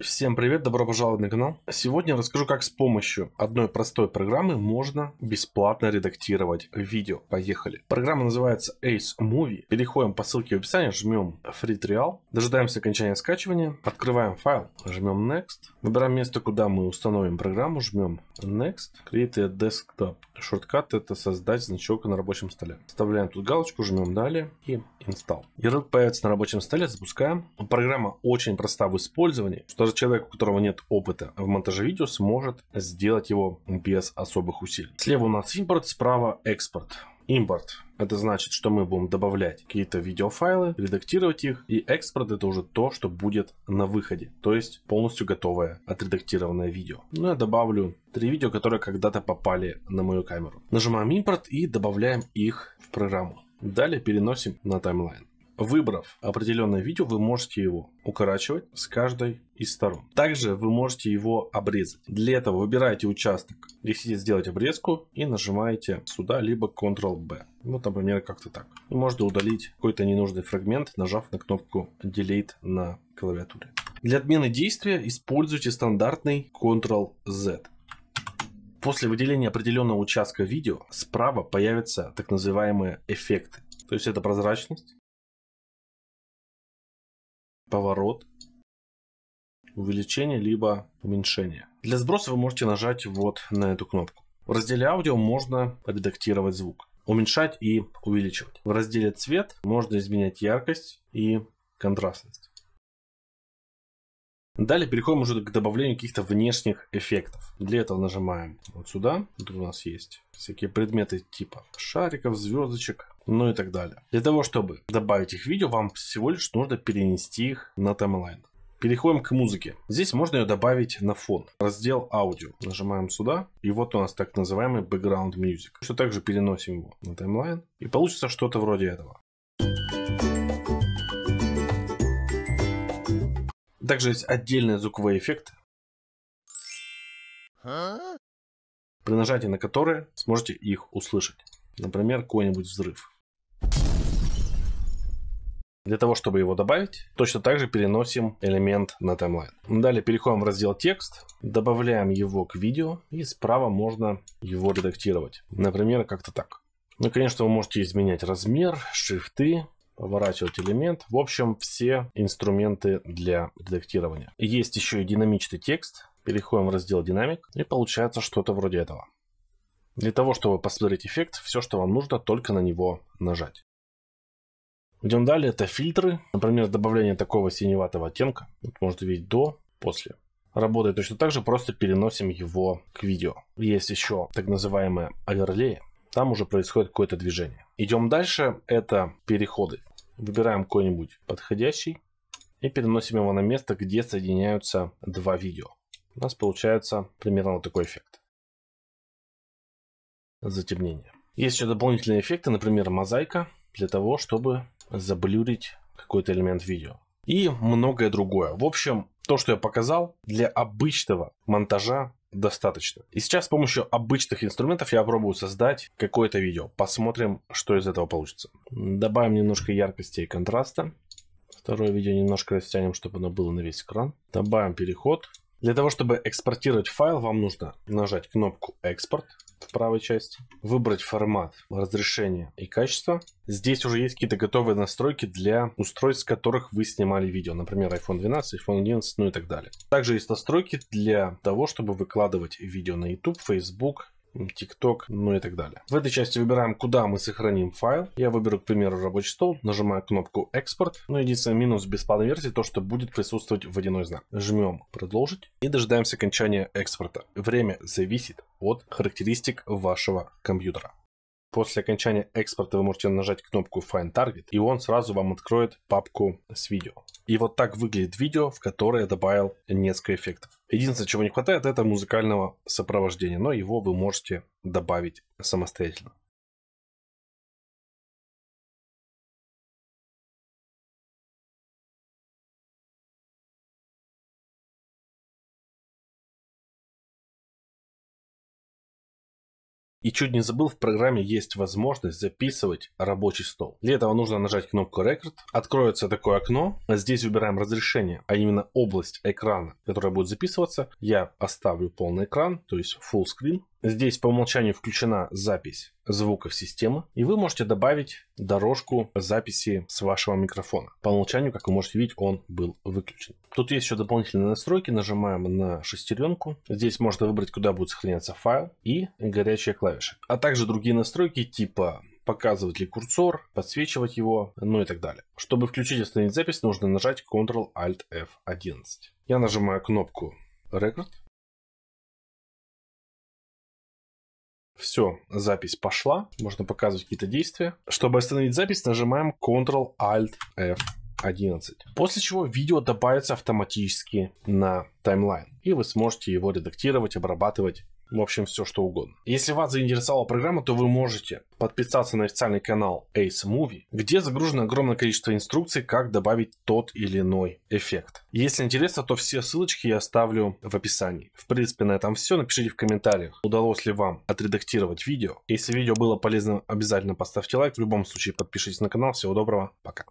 Всем привет, добро пожаловать на канал. Сегодня я расскажу, как с помощью одной простой программы можно бесплатно редактировать видео. Поехали. Программа называется Ace Movie. Переходим по ссылке в описании, жмем Free Trial, дожидаемся окончания скачивания, открываем файл, жмем Next, выбираем место, куда мы установим программу, жмем Next, Create a Desktop Шорткат это создать значок на рабочем столе. Вставляем тут галочку, жмем далее и install. Ярлык появится на рабочем столе, запускаем. Программа очень проста в использовании. Что же человек, у которого нет опыта в монтаже видео, сможет сделать его без особых усилий. Слева у нас импорт, справа экспорт импорт. Это значит, что мы будем добавлять какие-то видеофайлы, редактировать их, и экспорт это уже то, что будет на выходе, то есть полностью готовое отредактированное видео. Ну, я добавлю три видео, которые когда-то попали на мою камеру. Нажимаем импорт и добавляем их в программу. Далее переносим на таймлайн. Выбрав определенное видео, вы можете его укорачивать с каждой из сторон. Также вы можете его обрезать. Для этого выбираете участок, где хотите сделать обрезку и нажимаете сюда, либо Ctrl-B. Вот, например, как-то так. И можно удалить какой-то ненужный фрагмент, нажав на кнопку Delete на клавиатуре. Для отмены действия используйте стандартный Ctrl-Z. После выделения определенного участка видео справа появятся так называемые эффекты. То есть это прозрачность, поворот, увеличение, либо уменьшение. Для сброса вы можете нажать вот на эту кнопку. В разделе аудио можно редактировать звук, уменьшать и увеличивать. В разделе цвет можно изменять яркость и контрастность. Далее переходим уже к добавлению каких-то внешних эффектов. Для этого нажимаем вот сюда. Тут у нас есть всякие предметы типа шариков, звездочек, ну и так далее. Для того, чтобы добавить их в видео, вам всего лишь нужно перенести их на таймлайн. Переходим к музыке. Здесь можно ее добавить на фон. Раздел аудио. Нажимаем сюда. И вот у нас так называемый background music. Все также переносим его на таймлайн. И получится что-то вроде этого. Также есть отдельный звуковой эффект. При нажатии на которые сможете их услышать. Например, какой-нибудь взрыв. Для того, чтобы его добавить, точно так же переносим элемент на таймлайн. Далее переходим в раздел «Текст», добавляем его к видео, и справа можно его редактировать. Например, как-то так. Ну, конечно, вы можете изменять размер, шрифты, поворачивать элемент. В общем, все инструменты для редактирования. Есть еще и динамичный текст. Переходим в раздел «Динамик», и получается что-то вроде этого. Для того, чтобы посмотреть эффект, все, что вам нужно, только на него нажать. Идем далее, это фильтры. Например, добавление такого синеватого оттенка. Вот можете видеть до, после. Работает точно так же, просто переносим его к видео. Есть еще так называемые оверлеи. Там уже происходит какое-то движение. Идем дальше, это переходы. Выбираем какой-нибудь подходящий и переносим его на место, где соединяются два видео. У нас получается примерно вот такой эффект. Затемнение. Есть еще дополнительные эффекты, например, мозаика, для того, чтобы заблюрить какой-то элемент видео. И многое другое. В общем, то, что я показал, для обычного монтажа достаточно. И сейчас с помощью обычных инструментов я попробую создать какое-то видео. Посмотрим, что из этого получится. Добавим немножко яркости и контраста. Второе видео немножко растянем, чтобы оно было на весь экран. Добавим переход. Для того, чтобы экспортировать файл, вам нужно нажать кнопку «Экспорт» в правой части, выбрать формат, разрешение и качество. Здесь уже есть какие-то готовые настройки для устройств, с которых вы снимали видео, например, iPhone 12, iPhone 11, ну и так далее. Также есть настройки для того, чтобы выкладывать видео на YouTube, Facebook, TikTok, ну и так далее. В этой части выбираем, куда мы сохраним файл. Я выберу, к примеру, рабочий стол, нажимаю кнопку «Экспорт». Но ну, единственный минус бесплатной версии, то, что будет присутствовать водяной знак. Жмем «Продолжить» и дожидаемся окончания экспорта. Время зависит от характеристик вашего компьютера. После окончания экспорта вы можете нажать кнопку Find Target, и он сразу вам откроет папку с видео. И вот так выглядит видео, в которое я добавил несколько эффектов. Единственное, чего не хватает, это музыкального сопровождения, но его вы можете добавить самостоятельно. И чуть не забыл, в программе есть возможность записывать рабочий стол. Для этого нужно нажать кнопку Record. Откроется такое окно. Здесь выбираем разрешение, а именно область экрана, которая будет записываться. Я оставлю полный экран, то есть full screen. Здесь по умолчанию включена запись звуков системы, и вы можете добавить дорожку записи с вашего микрофона. По умолчанию, как вы можете видеть, он был выключен. Тут есть еще дополнительные настройки. Нажимаем на шестеренку. Здесь можно выбрать, куда будет сохраняться файл и горячие клавиши, А также другие настройки типа показывать ли курсор, подсвечивать его, ну и так далее. Чтобы включить и остановить запись, нужно нажать Ctrl-Alt-F11. Я нажимаю кнопку Record Все, запись пошла. Можно показывать какие-то действия. Чтобы остановить запись, нажимаем Ctrl-Alt-F. 11. После чего видео добавится автоматически на таймлайн. И вы сможете его редактировать, обрабатывать в общем, все что угодно. Если вас заинтересовала программа, то вы можете подписаться на официальный канал Ace Movie, где загружено огромное количество инструкций, как добавить тот или иной эффект. Если интересно, то все ссылочки я оставлю в описании. В принципе, на этом все. Напишите в комментариях, удалось ли вам отредактировать видео. Если видео было полезным, обязательно поставьте лайк. В любом случае, подпишитесь на канал. Всего доброго. Пока.